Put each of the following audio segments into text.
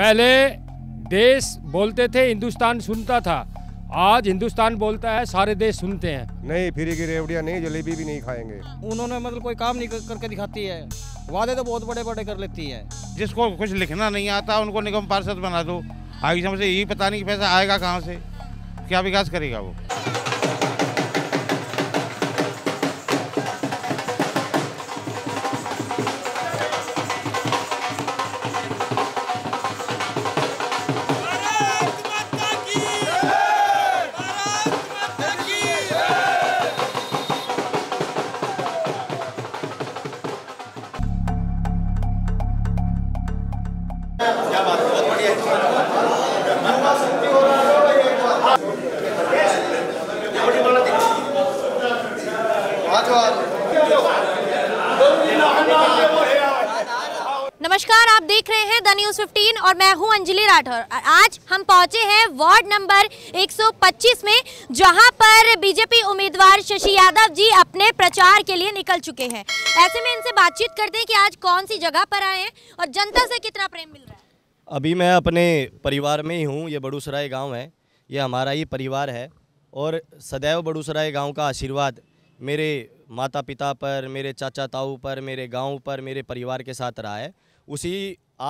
पहले देश बोलते थे हिंदुस्तान सुनता था आज हिंदुस्तान बोलता है सारे देश सुनते हैं नहीं फिर की रेवड़िया नहीं जलेबी भी नहीं खाएंगे उन्होंने मतलब कोई काम नहीं करके दिखाती है वादे तो बहुत बड़े बड़े कर लेती है जिसको कुछ लिखना नहीं आता उनको निगम पार्षद बना दो आगे समझे यही पता नहीं पैसा आएगा कहाँ से क्या विकास करेगा वो स्टार्ट हो आज हम पहुंचे हैं वार्ड नंबर 125 में जहां पर बीजेपी उम्मीदवार शशि यादव जी अपने प्रचार के लिए निकल चुके हैं ऐसे में इनसे बातचीत करते हैं कि आज कौन सी जगह पर आए हैं और जनता से कितना प्रेम मिल रहा है अभी मैं अपने परिवार में ही हूँ ये बड़ूसराय गाँव है ये हमारा ही परिवार है और सदैव बड़ूसराय गाँव का आशीर्वाद मेरे माता पिता पर मेरे चाचा ताऊ पर मेरे गांव पर मेरे परिवार के साथ रहा है उसी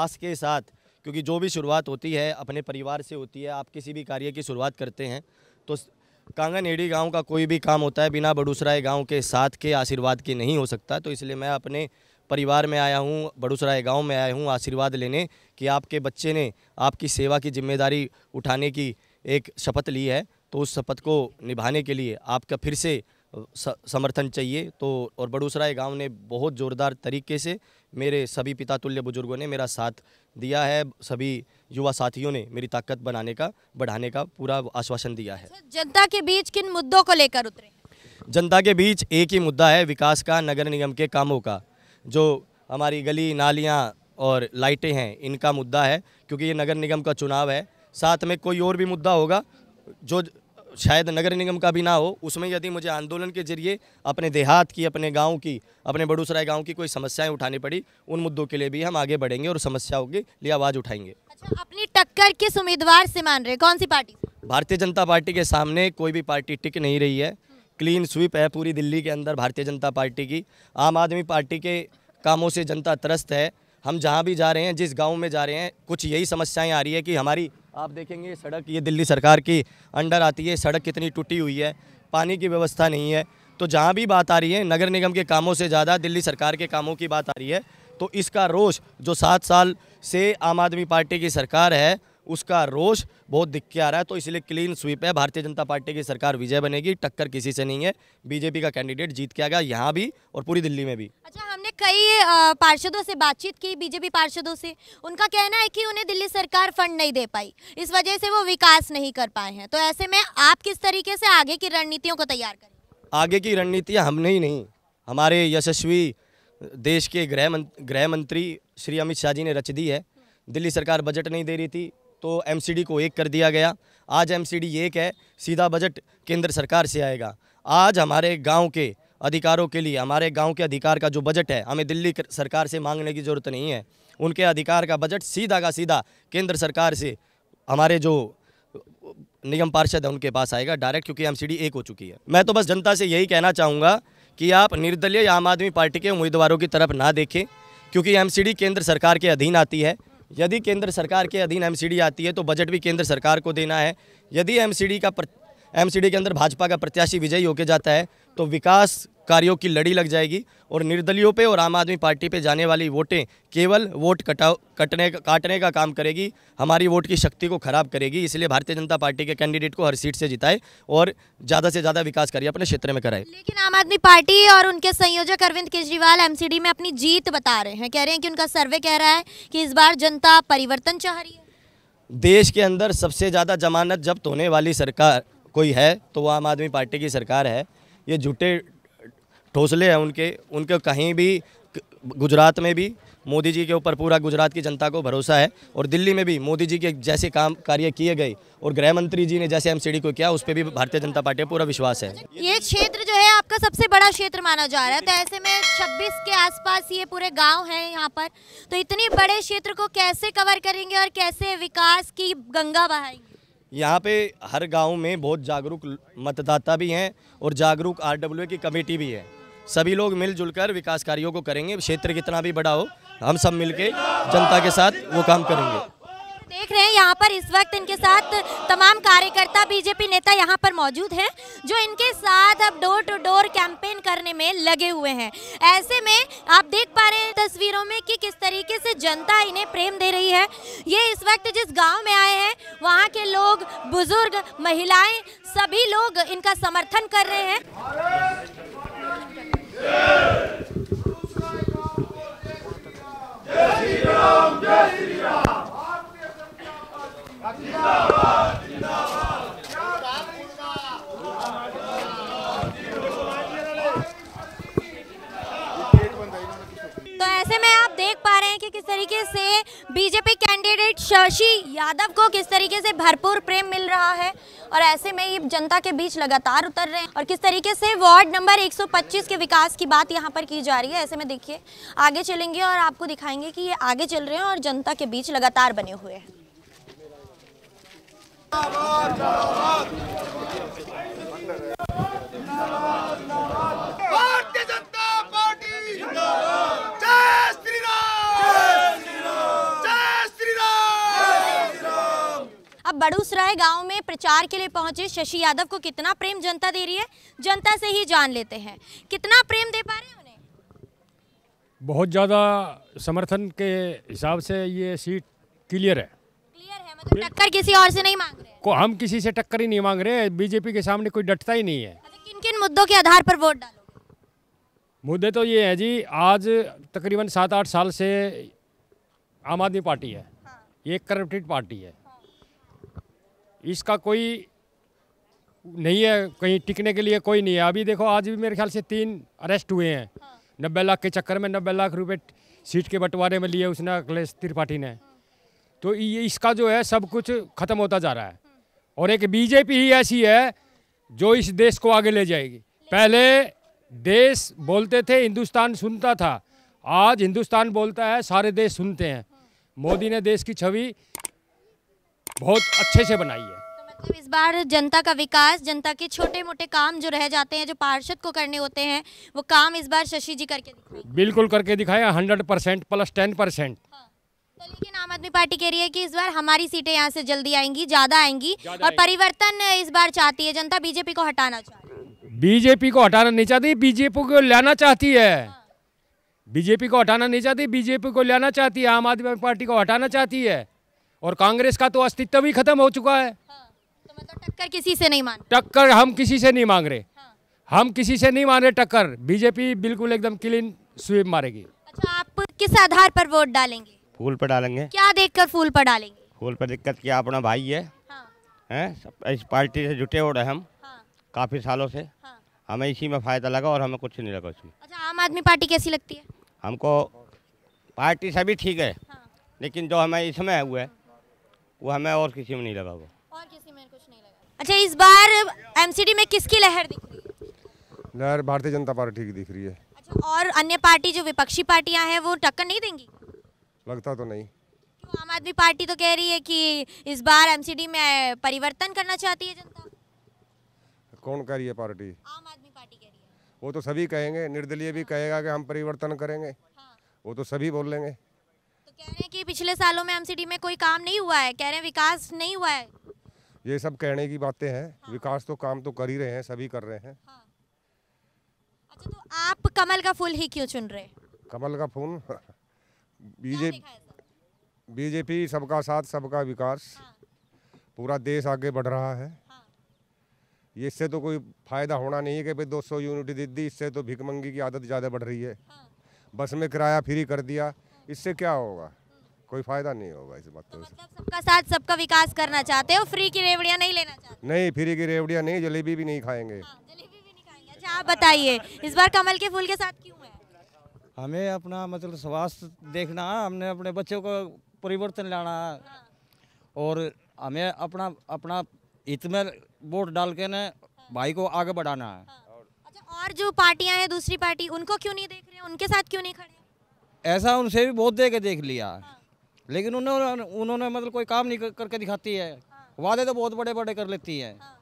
आस के साथ क्योंकि जो भी शुरुआत होती है अपने परिवार से होती है आप किसी भी कार्य की शुरुआत करते हैं तो कांगनहेड़ी गाँव का कोई भी काम होता है बिना बड़ूसराय गाँव के साथ के आशीर्वाद के नहीं हो सकता तो इसलिए मैं अपने परिवार में आया हूँ बड़ूसराय गांव में आया हूँ आशीर्वाद लेने कि आपके बच्चे ने आपकी सेवा की जिम्मेदारी उठाने की एक शपथ ली है तो उस शपथ को निभाने के लिए आपका फिर से समर्थन चाहिए तो और बड़ूसराय गांव ने बहुत ज़ोरदार तरीके से मेरे सभी पिता तुल्य बुजुर्गों ने मेरा साथ दिया है सभी युवा साथियों ने मेरी ताकत बनाने का बढ़ाने का पूरा आश्वासन दिया है जनता के बीच किन मुद्दों को लेकर उतरे जनता के बीच एक ही मुद्दा है विकास का नगर निगम के कामों का जो हमारी गली नालियाँ और लाइटें हैं इनका मुद्दा है क्योंकि ये नगर निगम का चुनाव है साथ में कोई और भी मुद्दा होगा जो शायद नगर निगम का भी ना हो उसमें यदि मुझे आंदोलन के जरिए अपने देहात की अपने गाँव की अपने बड़ूसराय गाँव की कोई समस्याएँ उठानी पड़ी उन मुद्दों के लिए भी हम आगे बढ़ेंगे और समस्याओं के लिए आवाज़ उठाएंगे अच्छा अपनी टक्कर किस उम्मीदवार से मान रहे कौन सी पार्टी भारतीय जनता पार्टी के सामने कोई भी पार्टी टिक नहीं रही है क्लीन स्वीप है पूरी दिल्ली के अंदर भारतीय जनता पार्टी की आम आदमी पार्टी के कामों से जनता त्रस्त है हम जहाँ भी जा रहे हैं जिस गांव में जा रहे हैं कुछ यही समस्याएं आ रही है कि हमारी आप देखेंगे सड़क ये दिल्ली सरकार की अंडर आती है सड़क कितनी टूटी हुई है पानी की व्यवस्था नहीं है तो जहाँ भी बात आ रही है नगर निगम के कामों से ज़्यादा दिल्ली सरकार के कामों की बात आ रही है तो इसका रोष जो सात साल से आम आदमी पार्टी की सरकार है उसका रोष बहुत दिख के आ रहा है तो इसलिए क्लीन स्वीप है भारतीय जनता पार्टी की सरकार विजय बनेगी टक्कर किसी से नहीं है बीजेपी का कैंडिडेट जीत के आ गया यहाँ भी और पूरी दिल्ली में भी अच्छा हमने कई पार्षदों से बातचीत की बीजेपी पार्षदों से उनका कहना है कि उन्हें दिल्ली सरकार फंड नहीं दे पाई इस वजह से वो विकास नहीं कर पाए हैं तो ऐसे में आप किस तरीके से आगे की रणनीतियों को तैयार करें आगे की रणनीतियाँ हमने ही नहीं हमारे यशस्वी देश के गृह गृह मंत्री श्री अमित शाह जी ने रच दी है दिल्ली सरकार बजट नहीं दे रही थी तो एमसीडी को एक कर दिया गया आज एमसीडी एक है सीधा बजट केंद्र सरकार से आएगा आज हमारे गांव के अधिकारों के लिए हमारे गांव के अधिकार का जो बजट है हमें दिल्ली सरकार से मांगने की ज़रूरत नहीं है उनके अधिकार का बजट सीधा का सीधा केंद्र सरकार से हमारे जो निगम पार्षद है उनके पास आएगा डायरेक्ट क्योंकि एम एक हो चुकी है मैं तो बस जनता से यही कहना चाहूँगा कि आप निर्दलीय आम आदमी पार्टी के उम्मीदवारों की तरफ ना देखें क्योंकि एम केंद्र सरकार के अधीन आती है यदि केंद्र सरकार के अधीन एमसीडी आती है तो बजट भी केंद्र सरकार को देना है यदि एमसीडी का एमसीडी के अंदर भाजपा का प्रत्याशी विजयी होके जाता है तो विकास कार्यों की लड़ी लग जाएगी और निर्दलियों पे और आम आदमी पार्टी पे जाने वाली वोटें केवल वोट कटाव कटने काटने का काम करेगी हमारी वोट की शक्ति को खराब करेगी इसलिए भारतीय जनता पार्टी के कैंडिडेट को हर सीट से जिताए और ज़्यादा से ज़्यादा विकास करिए अपने क्षेत्र में कराए लेकिन आम आदमी पार्टी और उनके संयोजक अरविंद केजरीवाल एम में अपनी जीत बता रहे हैं कह रहे हैं कि उनका सर्वे कह रहा है कि इस बार जनता परिवर्तन चाह रही है देश के अंदर सबसे ज़्यादा जमानत जब्त होने वाली सरकार कोई है तो वो आम आदमी पार्टी की सरकार है ये झूठे ठोसले हैं उनके उनके कहीं भी गुजरात में भी मोदी जी के ऊपर पूरा गुजरात की जनता को भरोसा है और दिल्ली में भी मोदी जी के जैसे काम कार्य किए गए और गृह मंत्री जी ने जैसे एमसीडी को किया उस पर भी भारतीय जनता पार्टी पूरा विश्वास है ये क्षेत्र जो है आपका सबसे बड़ा क्षेत्र माना जा रहा है तो ऐसे में 26 के आसपास ये पूरे गांव हैं यहाँ पर तो इतने बड़े क्षेत्र को कैसे कवर करेंगे और कैसे विकास की गंगा बहाएंगे यहाँ पे हर गाँव में बहुत जागरूक मतदाता भी हैं और जागरूक आर की कमेटी भी है सभी लोग मिलजुल कर विकास कार्यों को करेंगे क्षेत्र कितना भी बड़ा हो हम सब मिलके जनता के साथ वो काम करेंगे देख रहे हैं यहाँ पर इस वक्त इनके साथ तमाम कार्यकर्ता बीजेपी नेता यहाँ पर मौजूद हैं जो इनके साथ अब डोर टू डोर कैंपेन करने में लगे हुए हैं ऐसे में आप देख पा रहे हैं तस्वीरों में कि किस तरीके से जनता इन्हें प्रेम दे रही है ये इस वक्त जिस गांव में आए हैं वहाँ के लोग बुजुर्ग महिलाएं सभी लोग इनका समर्थन कर रहे हैं तो ऐसे में आप देख पा रहे हैं किस तरीके से बीजेपी कैंडिडेट शशि यादव को किस तरीके से भरपूर और ऐसे में ये जनता के बीच लगातार उतर रहे हैं और किस तरीके से वार्ड नंबर 125 के विकास की बात यहाँ पर की जा रही है ऐसे में देखिए आगे चलेंगे और आपको दिखाएंगे कि ये आगे चल रहे हैं और जनता के बीच लगातार बने हुए हैं बड़ूसराय गांव में प्रचार के लिए पहुंचे शशि यादव को कितना प्रेम जनता दे रही है जनता से ही जान लेते हैं कितना प्रेम दे पा रहे हैं उन्हें बहुत ज़्यादा समर्थन के हिसाब से ये सीट क्लियर है क्लियर है मतलब टक्कर किसी और से नहीं मांग रहे को हम किसी से टक्कर ही नहीं मांग रहे बीजेपी के सामने कोई डटता ही नहीं है अच्छा, किन किन मुद्दों के आधार पर वोट डालो मुद्दे तो ये है जी आज तकरीबन सात आठ साल से आम आदमी पार्टी है ये हाँ। करप्टेड पार्टी है इसका कोई नहीं है कहीं टिकने के लिए कोई नहीं है अभी देखो आज भी मेरे ख्याल से तीन अरेस्ट हुए हैं हाँ। नब्बे लाख के चक्कर में नब्बे लाख रुपए सीट के बंटवारे में लिए उसने अखिलेश त्रिपाठी ने हाँ। तो ये इसका जो है सब कुछ खत्म होता जा रहा है और एक बीजेपी ही ऐसी है जो इस देश को आगे ले जाएगी पहले देश बोलते थे हिंदुस्तान सुनता था आज हिंदुस्तान बोलता है सारे देश सुनते हैं हाँ। मोदी ने देश की छवि बहुत अच्छे से बनाई है तो मतलब इस बार जनता का विकास जनता के छोटे मोटे काम जो रह जाते हैं जो पार्षद को करने होते हैं वो काम इस बार शशि जी करके दिखाए बिल्कुल करके दिखाया hundred percent plus ten percent तो लेकिन आम आदमी पार्टी कह रही है कि इस बार हमारी सीटें यहाँ से जल्दी आएंगी ज्यादा आएंगी और आएंगी। परिवर्तन इस बार चाहती है जनता बीजेपी को हटाना चाहती बीजेपी को हटाना नहीं चाहती बीजेपी को लाना चाहती है हाँ। बीजेपी को हटाना नहीं चाहती बीजेपी को लाना चाहती है आम आदमी पार्टी को हटाना चाहती है और कांग्रेस का तो अस्तित्व भी खत्म हो चुका है हाँ, तो मतलब टक्कर किसी से नहीं मांग टक्कर हम किसी से नहीं मांग रहे हाँ। हम किसी से नहीं मांग रहे टक्कर बीजेपी बिल्कुल एकदम क्लीन स्वीप मारेगी अच्छा आप किस आधार पर वोट डालेंगे फूल पर डालेंगे क्या देख फूल पर डालेंगे फूल पर दिक्कत क्या अपना भाई है हाँ। हैं इस पार्टी से जुटे हो रहे हम हाँ। काफ़ी सालों से हाँ। हमें इसी में फ़ायदा लगा और हमें कुछ नहीं लगा उसमें अच्छा आम आदमी पार्टी कैसी लगती है हमको पार्टी सभी ठीक है हाँ। लेकिन जो हमें इसमें हुआ है वो हमें और किसी में नहीं लगा वो और किसी में कुछ नहीं लगा अच्छा इस बार एमसीडी में किसकी लहर दिख रही है लहर भारतीय जनता पार्टी की दिख रही है अच्छा और अन्य पार्टी जो विपक्षी पार्टियां हैं वो टक्कर नहीं देंगी लगता तो नहीं क्यों आम आदमी पार्टी तो कह रही है कि इस बार एमसीडी में परिवर्तन करना चाहती है जनता कौन कह रही है पार्टी आम आदमी पार्टी कह रही है वो तो सभी कहेंगे निर्दलीय भी कहेगा कि हम परिवर्तन करेंगे हाँ। वो तो सभी बोल लेंगे कह रहे हैं कि पिछले सालों में एमसीडी में कोई काम नहीं हुआ है कह रहे हैं विकास नहीं हुआ है ये सब कहने की बातें हैं हाँ। विकास तो काम तो कर ही रहे हैं सभी कर रहे हैं हाँ। अच्छा तो आप कमल का फूल ही क्यों चुन रहे कमल का फूल बीजेपी बीजेपी सबका साथ सबका विकास हाँ। पूरा देश आगे बढ़ रहा है हाँ। इससे तो कोई फायदा होना नहीं है कि भाई 200 यूनिट दे दी इससे तो भिकमंगी की आदत ज़्यादा बढ़ रही है हाँ। बस में किराया फ्री कर दिया इससे क्या होगा कोई फायदा नहीं होगा इस बात तो मतलब सबका साथ सबका विकास करना चाहते हो फ्री की रेवड़ियाँ नहीं लेना चाहते नहीं फ्री की रेवड़ियाँ नहीं हाँ, जलेबी भी नहीं खाएंगे अच्छा आप बताइए इस बार कमल के फूल के साथ क्यों है हमें अपना मतलब स्वास्थ्य देखना हमने अपने बच्चों को परिवर्तन लाना हाँ। और हमें अपना अपना हित में वोट डाल के ना भाई को आगे बढ़ाना है हाँ। अच्छा, और जो पार्टियां हैं दूसरी पार्टी उनको क्यों नहीं देख रहे उनके साथ क्यों नहीं खड़े ऐसा उनसे भी बहुत देख देख लिया हाँ। लेकिन उन्होंने उन्होंने मतलब कोई काम नहीं करके दिखाती है हाँ। वादे तो बहुत बड़े बड़े कर लेती है हाँ।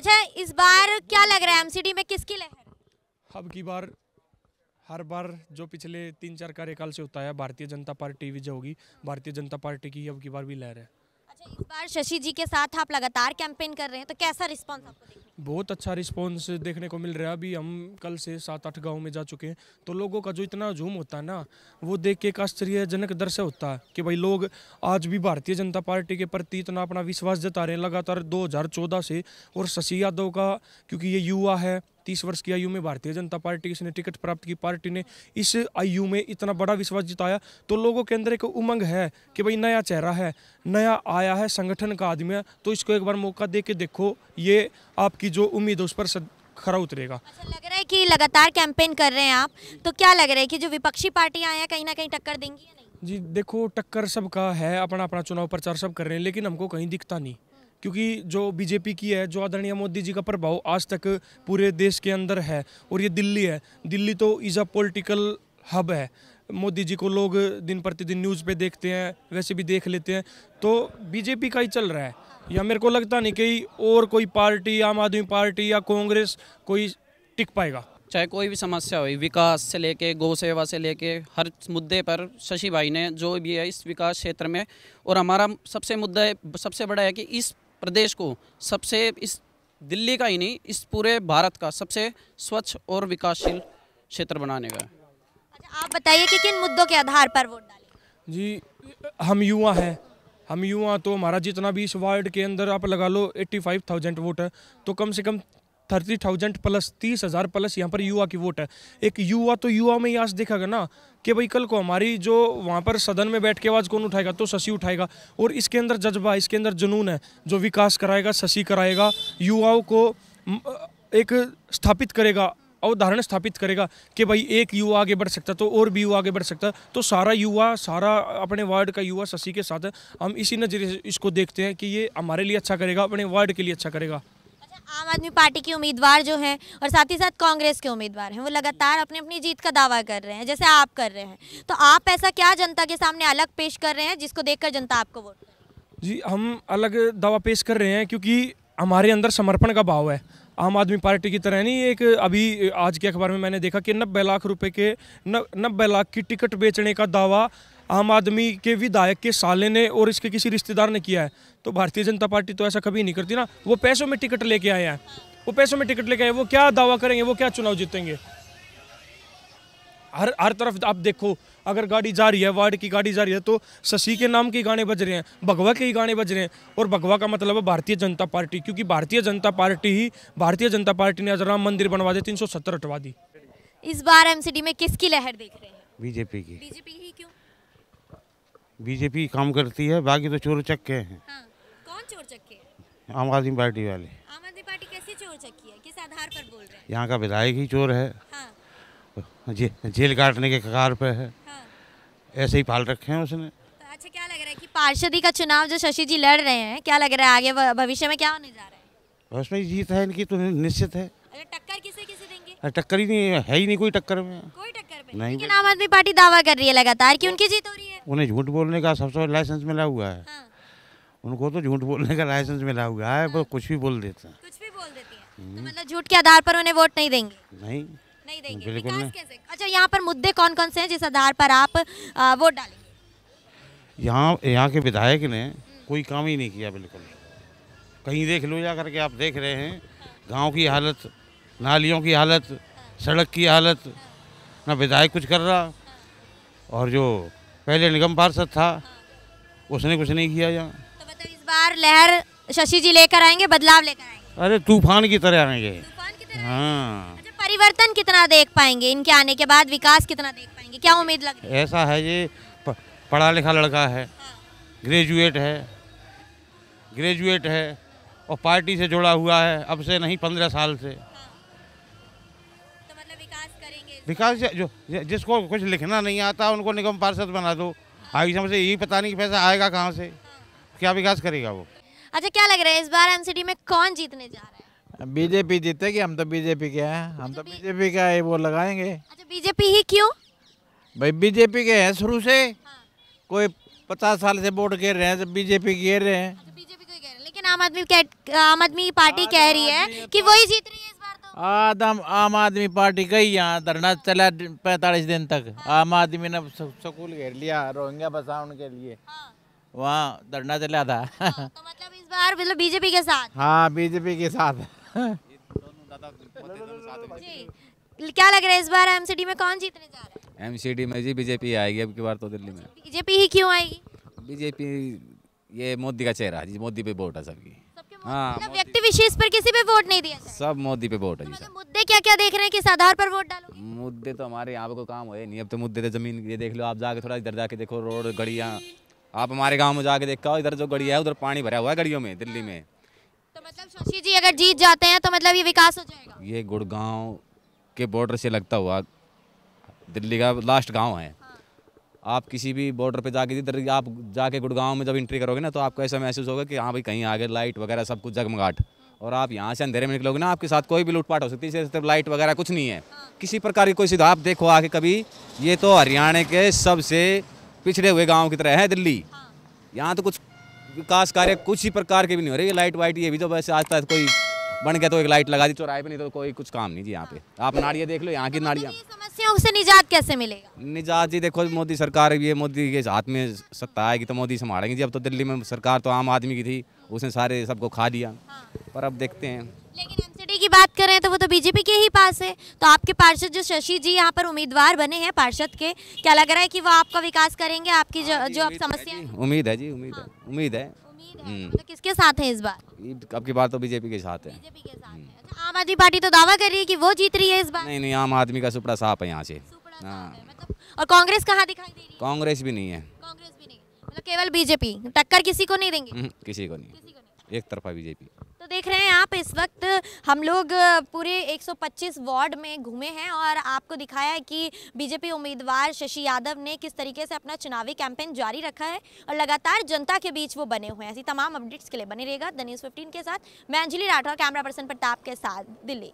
अच्छा इस बार क्या लग रहा है एमसीडी में किसकी लहर अब की बार हर बार जो पिछले तीन चार कार्यकाल से होता है भारतीय जनता पार्टी विजय होगी भारतीय जनता पार्टी की अब की बार भी लहर है अच्छा इस बार शशि जी के साथ आप लगातार कैंपेन कर रहे हैं तो कैसा रिस्पॉन्स आपको बहुत अच्छा रिस्पॉन्स देखने को मिल रहा है अभी हम कल से सात आठ गाँव में जा चुके हैं तो लोगों का जो इतना झूम होता है ना वो देख के एक आश्चर्यजनक दृश्य होता है कि भाई लोग आज भी भारतीय जनता पार्टी के प्रति इतना अपना विश्वास जता रहे हैं लगातार 2014 से और शशि यादव का क्योंकि ये युवा है तीस वर्ष की आयु में भारतीय जनता पार्टी इसने टिकट प्राप्त की पार्टी ने इस आयु में इतना बड़ा विश्वास जिताया तो लोगों के अंदर एक उमंग है कि भाई नया चेहरा है नया आया है संगठन का आदमी है तो इसको एक बार मौका दे के देखो ये आपकी जो उम्मीद है उस पर खरा उतरेगा अच्छा, लग रहा है कि लगातार कैंपेन कर रहे हैं आप तो क्या लग रहा है कि जो विपक्षी पार्टियां हैं कहीं ना कहीं टक्कर देंगी या नहीं जी देखो टक्कर सबका है अपना अपना चुनाव प्रचार सब कर रहे हैं लेकिन हमको कहीं दिखता नहीं क्योंकि जो बीजेपी की है जो आदरणीय मोदी जी का प्रभाव आज तक पूरे देश के अंदर है और ये दिल्ली है दिल्ली तो इज़ अ पोलिटिकल हब है मोदी जी को लोग दिन प्रतिदिन न्यूज़ पे देखते हैं वैसे भी देख लेते हैं तो बीजेपी का ही चल रहा है या मेरे को लगता नहीं कि और कोई पार्टी आम आदमी पार्टी या कांग्रेस कोई टिक पाएगा चाहे कोई भी समस्या हुई विकास से लेके गौ सेवा से लेके हर मुद्दे पर शशि भाई ने जो भी है इस विकास क्षेत्र में और हमारा सबसे मुद्दा है सबसे बड़ा है कि इस प्रदेश को सबसे इस दिल्ली का ही नहीं इस पूरे भारत का सबसे स्वच्छ और विकासशील क्षेत्र बनाने का अच्छा आप बताइए कि किन मुद्दों के आधार पर वोट डालें जी हम युवा हैं हम युवा तो हमारा जितना भी इस वार्ड के अंदर आप लगा लो एट्टी फाइव थाउजेंड वोट है तो कम से कम थर्टी थाउजेंड प्लस तीस हज़ार प्लस यहाँ पर युवा की वोट है एक युवा तो युवा में ही आज देखेगा ना कि भाई कल को हमारी जो वहाँ पर सदन में बैठ के आवाज़ कौन उठाएगा तो शशि उठाएगा और इसके अंदर जज्बा इसके अंदर जुनून है जो विकास कराएगा शशि कराएगा युवाओं को एक स्थापित करेगा अवधारणा स्थापित करेगा कि भाई एक युवा आगे बढ़ सकता तो और भी युवा आगे बढ़ सकता तो सारा युवा सारा अपने वार्ड का युवा शशि के साथ हम इसी नज़रिए इसको देखते हैं कि ये हमारे लिए अच्छा करेगा अपने वार्ड के लिए अच्छा करेगा अच्छा, आम आदमी पार्टी के उम्मीदवार जो हैं और साथ ही साथ कांग्रेस के उम्मीदवार हैं वो लगातार अपनी अपनी जीत का दावा कर रहे हैं जैसे आप कर रहे हैं तो आप ऐसा क्या जनता के सामने अलग पेश कर रहे हैं जिसको देखकर जनता आपको वोट जी हम अलग दावा पेश कर रहे हैं क्योंकि हमारे अंदर समर्पण का भाव है आम आदमी पार्टी की तरह नहीं एक अभी आज के अखबार में मैंने देखा कि नब्बे लाख रुपए के नब्बे लाख की टिकट बेचने का दावा आम आदमी के विधायक के साले ने और इसके किसी रिश्तेदार ने किया है तो भारतीय जनता पार्टी तो ऐसा कभी नहीं करती ना वो पैसों में टिकट लेके आए हैं वो पैसों में टिकट लेके आए वो क्या दावा करेंगे वो क्या चुनाव जीतेंगे हर हर तरफ आप देखो अगर गाड़ी जा रही है वार्ड की गाड़ी जा रही है तो शशि के नाम के गाने बज रहे हैं भगवा के ही गाने बज रहे हैं और भगवा का मतलब है भारतीय जनता पार्टी क्योंकि भारतीय जनता पार्टी ही भारतीय जनता पार्टी ने आज राम मंदिर बनवा दिया तीन सौ सत्तर हटवा दी इस बार डी में किसकी लहर देख रहे हैं बीजेपी की बीजेपी ही क्यों बीजेपी काम करती है बाकी तो चोर चक्के हैं हाँ, कौन चोर चक्के आम आदमी पार्टी वाले आम आदमी पार्टी कैसे चोर चक्की है किस आधार पर बोल रहे हैं यहाँ का विधायक ही चोर है हाँ। जे, जेल काटने के कगार पे है हाँ। ऐसे ही पाल रखे हैं उसने तो अच्छा क्या लग रहा है कि पार्षदी का चुनाव जो शशि जी लड़ रहे हैं क्या लग रहा है आगे भविष्य में क्या होने जा रहा है भविष्य जीत है इनकी तो निश्चित है अच्छा, टक्कर किसे किसे देंगे टक्कर ही नहीं है ही नहीं कोई टक्कर में कोई टक्कर में नहीं लेकिन आम आदमी पार्टी दावा कर रही है लगातार की उनकी जीत हो रही है उन्हें झूठ बोलने का सबसे लाइसेंस मिला हुआ है हाँ। उनको तो झूठ बोलने का लाइसेंस मिला हुआ है हाँ। कुछ भी बोल देते हैं कुछ भी बोल देती है तो मतलब झूठ के आधार पर उन्हें वोट नहीं देंगे नहीं नहीं देंगे विकास कैसे अच्छा यहाँ पर मुद्दे कौन कौन से हैं जिस आधार पर आप आ, वोट डालेंगे यहाँ यहाँ के विधायक ने कोई काम ही नहीं किया बिल्कुल कहीं देख लो जा करके आप देख रहे हैं गांव की हालत नालियों की हालत सड़क की हालत ना विधायक कुछ कर रहा और जो पहले निगम पार्षद था उसने कुछ नहीं किया यहाँ तो मतलब इस बार लहर शशि जी लेकर आएंगे बदलाव लेकर आएंगे अरे तूफान की तरह आएंगे हाँ अच्छा, परिवर्तन कितना देख पाएंगे इनके आने के बाद विकास कितना देख पाएंगे क्या उम्मीद लग रही है ऐसा है ये पढ़ा लिखा लड़का है ग्रेजुएट है ग्रेजुएट है और पार्टी से जुड़ा हुआ है अब से नहीं पंद्रह साल से हाँ। तो मतलब विकास जो जिसको कुछ लिखना नहीं आता उनको निगम पार्षद बना दो हाँ। आगे समझ से यही पता नहीं कि पैसा आएगा कहाँ से हाँ। क्या विकास करेगा वो अच्छा क्या लग रहा है इस बार एमसीडी में कौन जीतने जा रहा है बीजेपी जीतेगी हम तो बीजेपी के हैं अच्छा, हम तो बीजेपी का ही वो लगाएंगे अच्छा बीजेपी ही क्यों भाई बीजेपी के हैं शुरू से हाँ। कोई पचास साल से वोट घेर रहे हैं तो बीजेपी घेर रहे हैं अच्छा, बीजेपी को घेर लेकिन आम आदमी आम आदमी पार्टी कह रही है तो कि वही जीत रही है तो। आदम आम आदमी पार्टी गई यहाँ धरना चला पैतालीस दिन तक हाँ। आम आदमी ने स्कूल घेर लिया रोहिंग्या बसा उनके लिए हाँ। वहाँ धरना चला था हाँ, तो मतलब इस बार मतलब बीजेपी के साथ हाँ बीजेपी के साथ हाँ। जी क्या लग रहा है इस बार एमसीडी में कौन जीतने जा रहा है एमसीडी में जी बीजेपी आएगी अब की बार तो दिल्ली में बीजेपी ही क्यों आएगी बीजेपी ये मोदी का चेहरा है जी मोदी पे वोट है सबकी हाँ मतलब व्यक्ति विशेष पर किसी पे वोट नहीं दिया सब मोदी पे वोट है तो मतलब मुद्दे क्या क्या देख रहे हैं किस आधार पर वोट डालो मुद्दे तो हमारे यहाँ को काम हुए नहीं अब तो मुद्दे तो जमीन ये देख लो आप जाके थोड़ा इधर जाके देखो रोड गड़िया आप हमारे गाँव में जाके देखा इधर जो गड़िया है उधर पानी भरा हुआ है गड़ियों में दिल्ली में तो मतलब शशि जी अगर जीत जाते हैं तो मतलब ये विकास हो जाएगा ये गुड़गांव के बॉर्डर से लगता हुआ दिल्ली का लास्ट गाँव है हाँ। आप किसी भी बॉर्डर पे जाके जिधर आप जाके गुड़गांव में जब एंट्री करोगे ना तो आपको ऐसा महसूस होगा कि हाँ भाई कहीं आगे लाइट वगैरह सब कुछ जगमगाट हाँ। और आप यहाँ से अंधेरे में निकलोगे ना आपके साथ कोई भी लूटपाट हो सकती है लाइट वगैरह कुछ नहीं है हाँ। किसी प्रकार की कोई सीधा आप देखो आगे कभी ये तो हरियाणा के सबसे पिछड़े हुए गाँव की तरह है दिल्ली यहाँ तो कुछ विकास कार्य कुछ ही प्रकार के भी नहीं हो रहे लाइट वाइट ये भी तो वैसे आज तक कोई बन गया तो एक लाइट लगा दी चौराहे तो पे नहीं तो कोई कुछ काम नहीं जी यहाँ पे आप नाड़िया देख लो यहाँ की नाड़िया समस्याओं से निजात कैसे मिलेगा निजात जी देखो मोदी सरकार ये मोदी के हाथ में सत्ता आएगी तो मोदी संभालेंगे जी अब तो दिल्ली में सरकार तो आम आदमी की थी उसने सारे सबको खा दिया हाँ। पर अब देखते हैं लेकिन बात करें तो वो तो बीजेपी के ही पास है तो आपके पार्षद जो शशि जी यहाँ पर उम्मीदवार बने हैं पार्षद के क्या लग रहा है कि वो आपका विकास करेंगे आपकी जो हाँ जो आप समस्या उम्मीद है जी उम्मीद है हाँ। उम्मीद है हम्म। तो किसके साथ है इस बार अब बात तो बीजेपी के साथ है हम्म। अच्छा, आम आदमी पार्टी तो दावा कर रही है की वो जीत रही है इस बार नहीं नहीं आम आदमी का सुपड़ा साफ है यहाँ से हाँ। मतलब, और कांग्रेस कहाँ दिखाई दे रही है कांग्रेस भी नहीं है मतलब केवल बीजेपी टक्कर किसी को नहीं देंगे हम्म, किसी को नहीं एक तरफा बीजेपी तो देख रहे हैं आप इस वक्त हम लोग पूरे 125 वार्ड में घूमे हैं और आपको दिखाया है कि बीजेपी उम्मीदवार शशि यादव ने किस तरीके से अपना चुनावी कैंपेन जारी रखा है और लगातार जनता के बीच वो बने हुए हैं ऐसी तमाम अपडेट्स के लिए बने रहेगा द न्यूज़ फिफ्टीन के साथ मैं अंजलि राठौर कैमरा पर्सन प्रताप के साथ दिल्ली